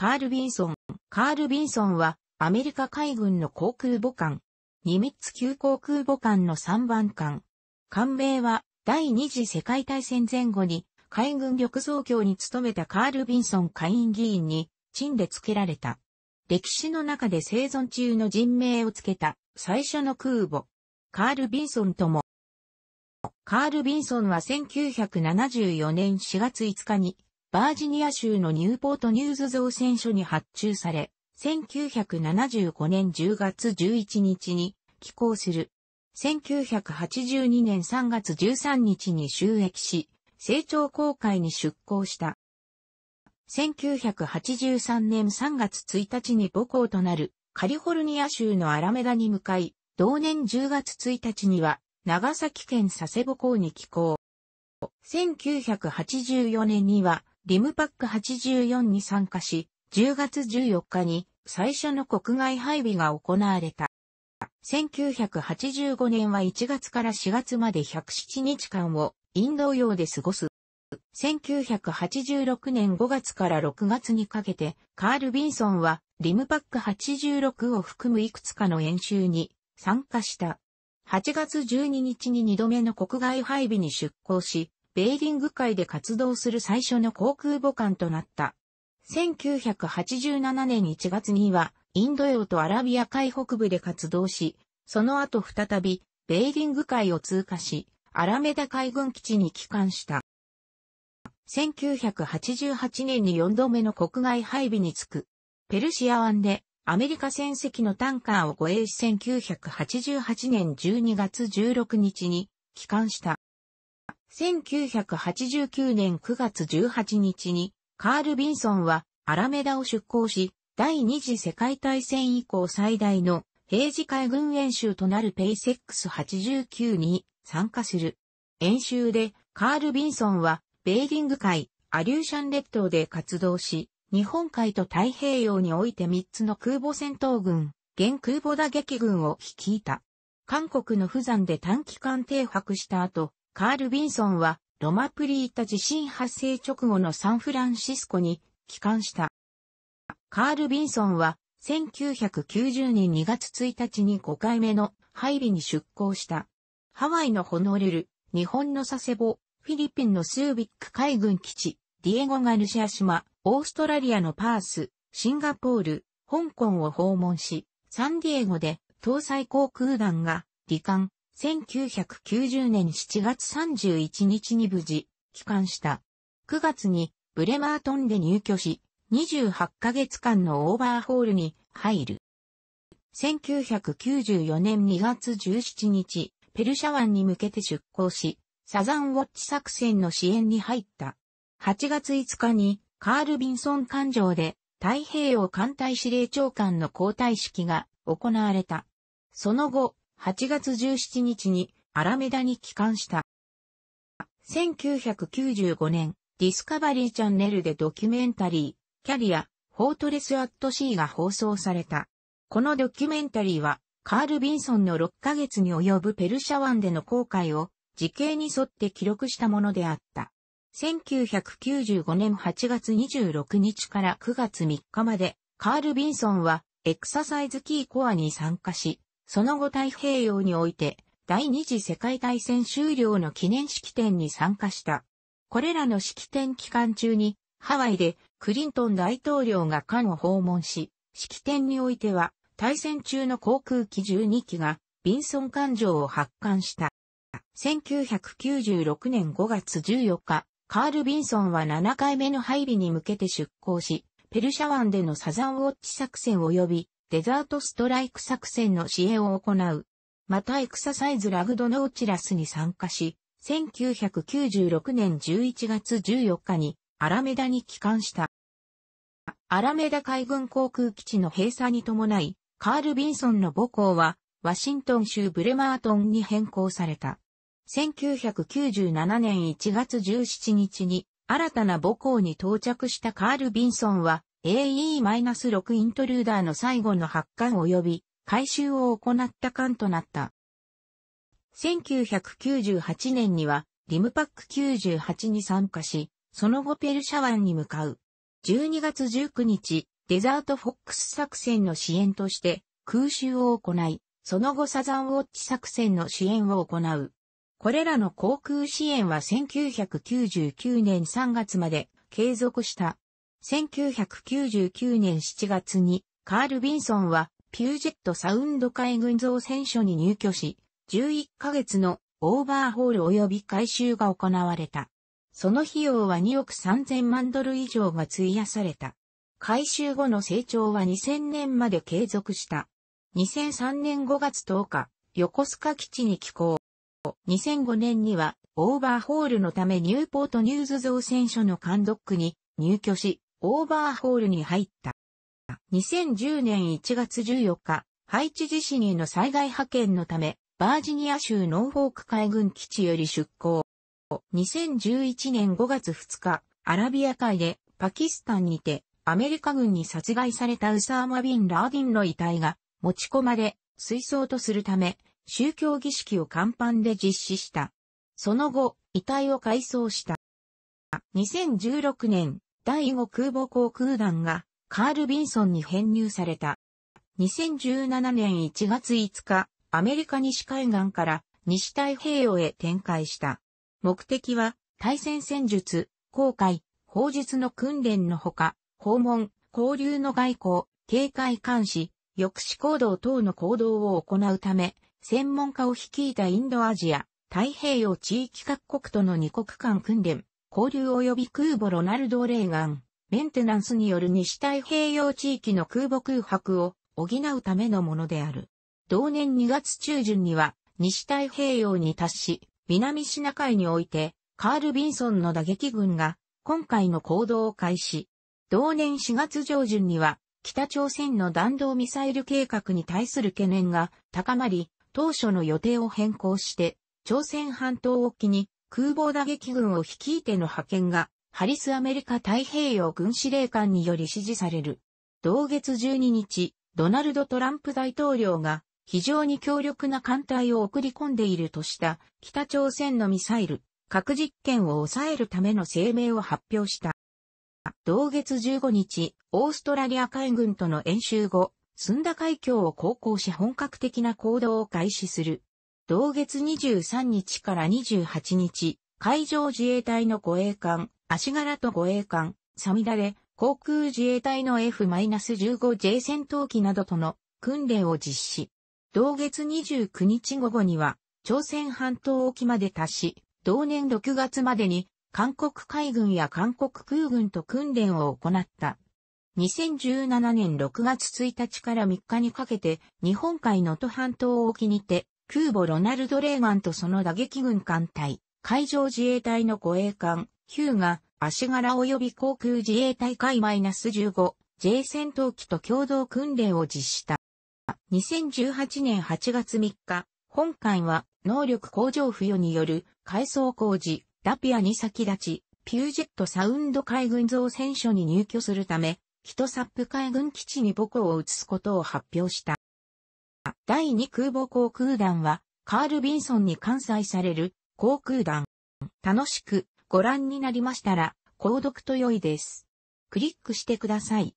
カール・ビンソン。カール・ビンソンは、アメリカ海軍の航空母艦、ニミッツ級航空母艦の3番艦。艦名は、第二次世界大戦前後に、海軍力増強に努めたカール・ビンソン下院議員に、陳で付けられた。歴史の中で生存中の人名を付けた、最初の空母。カール・ビンソンとも。カール・ビンソンは1974年4月5日に、バージニア州のニューポートニューズ造船所に発注され、1975年10月11日に寄港する。1982年3月13日に収益し、成長航海に出港した。1983年3月1日に母校となるカリフォルニア州のアラメダに向かい、同年10月1日には長崎県佐世保港に寄港。1984年にはリムパック84に参加し、10月14日に最初の国外配備が行われた。1985年は1月から4月まで107日間をインド洋で過ごす。1986年5月から6月にかけて、カール・ビンソンはリムパック86を含むいくつかの演習に参加した。8月12日に2度目の国外配備に出港し、ベーリング海で活動する最初の航空母艦となった。1987年1月には、インド洋とアラビア海北部で活動し、その後再び、ベーリング海を通過し、アラメダ海軍基地に帰還した。1988年に4度目の国外配備に就く。ペルシア湾でアメリカ船籍のタンカーを護衛し1988年12月16日に帰還した。1989年9月18日に、カール・ビンソンはアラメダを出港し、第二次世界大戦以降最大の平時海軍演習となるペイセックス89に参加する。演習でカール・ビンソンはベーリング海、アリューシャン列島で活動し、日本海と太平洋において3つの空母戦闘軍、現空母打撃軍を率いた。韓国の富山で短期間停泊した後、カール・ビンソンは、ロマプリータ地震発生直後のサンフランシスコに帰還した。カール・ビンソンは、1990年2月1日に5回目の配備に出港した。ハワイのホノルル、日本の佐世保、フィリピンのスービック海軍基地、ディエゴ・ガルシア島、オーストラリアのパース、シンガポール、香港を訪問し、サンディエゴで搭載航空団が、罹患、1990年7月31日に無事、帰還した。9月にブレマートンで入居し、28ヶ月間のオーバーホールに入る。1994年2月17日、ペルシャ湾に向けて出港し、サザンウォッチ作戦の支援に入った。8月5日にカール・ビンソン艦上で太平洋艦隊司令長官の交代式が行われた。その後、8月17日にアラメダに帰還した。1995年、ディスカバリーチャンネルでドキュメンタリー、キャリア、フォートレス・アット・シーが放送された。このドキュメンタリーは、カール・ビンソンの6ヶ月に及ぶペルシャ湾での航海を、時系に沿って記録したものであった。1995年8月26日から9月3日まで、カール・ビンソンは、エクササイズキーコアに参加し、その後太平洋において、第二次世界大戦終了の記念式典に参加した。これらの式典期間中に、ハワイでクリントン大統領が艦を訪問し、式典においては、対戦中の航空機12機が、ビンソン艦上を発艦した。1996年5月14日、カール・ビンソンは7回目の配備に向けて出港し、ペルシャ湾でのサザンウォッチ作戦及びデザートストライク作戦の支援を行う。またエクササイズラグドノーチラスに参加し、1996年11月14日にアラメダに帰還した。アラメダ海軍航空基地の閉鎖に伴い、カール・ビンソンの母校は、ワシントン州ブレマートンに変更された。1997年1月17日に、新たな母校に到着したカール・ビンソンは、AE-6 イントルーダーの最後の発艦及び回収を行った艦となった。1998年にはリムパック98に参加し、その後ペルシャ湾に向かう。12月19日、デザートフォックス作戦の支援として空襲を行い、その後サザンウォッチ作戦の支援を行う。これらの航空支援は1999年3月まで継続した。1999年7月にカール・ビンソンはピュージェットサウンド海軍造船所に入居し、11ヶ月のオーバーホール及び改修が行われた。その費用は2億3000万ドル以上が費やされた。改修後の成長は2000年まで継続した。2003年5月10日、横須賀基地に寄港。2005年にはオーバーホールのためニューポートニューズ造船所の監督に入居し、オーバーホールに入った。2010年1月14日、ハイチ地震への災害派遣のため、バージニア州ノーフォーク海軍基地より出港。2011年5月2日、アラビア海でパキスタンにてアメリカ軍に殺害されたウサーマ・ビン・ラーディンの遺体が持ち込まれ、水槽とするため、宗教儀式を甲板で実施した。その後、遺体を改装した。2016年第5空母航空団がカール・ビンソンに編入された。2017年1月5日、アメリカ西海岸から西太平洋へ展開した。目的は、対戦戦術、航海、砲術の訓練のほか、訪問、交流の外交、警戒監視、抑止行動等の行動を行うため、専門家を率いたインドアジア、太平洋地域各国との二国間訓練、交流及び空母ロナルド・レーガン、メンテナンスによる西太平洋地域の空母空白を補うためのものである。同年2月中旬には西太平洋に達し、南シナ海においてカール・ビンソンの打撃軍が今回の行動を開始。同年4月上旬には北朝鮮の弾道ミサイル計画に対する懸念が高まり、当初の予定を変更して朝鮮半島沖に空母打撃群を率いての派遣が、ハリスアメリカ太平洋軍司令官により指示される。同月12日、ドナルド・トランプ大統領が非常に強力な艦隊を送り込んでいるとした北朝鮮のミサイル、核実験を抑えるための声明を発表した。同月15日、オーストラリア海軍との演習後、スンダ海峡を航行し本格的な行動を開始する。同月23日から28日、海上自衛隊の護衛艦、足柄と護衛艦、サミダレ、航空自衛隊の F-15J 戦闘機などとの訓練を実施。同月29日午後には、朝鮮半島沖まで達し、同年6月までに、韓国海軍や韓国空軍と訓練を行った。2017年6月1日から3日にかけて、日本海の都半島沖にて、空母ロナルド・レーガンとその打撃軍艦隊、海上自衛隊の護衛艦、ヒューが、足柄及び航空自衛隊海 -15、J 戦闘機と共同訓練を実施した。2018年8月3日、本艦は能力向上付与による改装工事、ラピアに先立ち、ピュージェットサウンド海軍造船所に入居するため、ヒトサップ海軍基地に母校を移すことを発表した。第2空母航空団は、カール・ビンソンに関西される航空団。楽しくご覧になりましたら、購読と良いです。クリックしてください。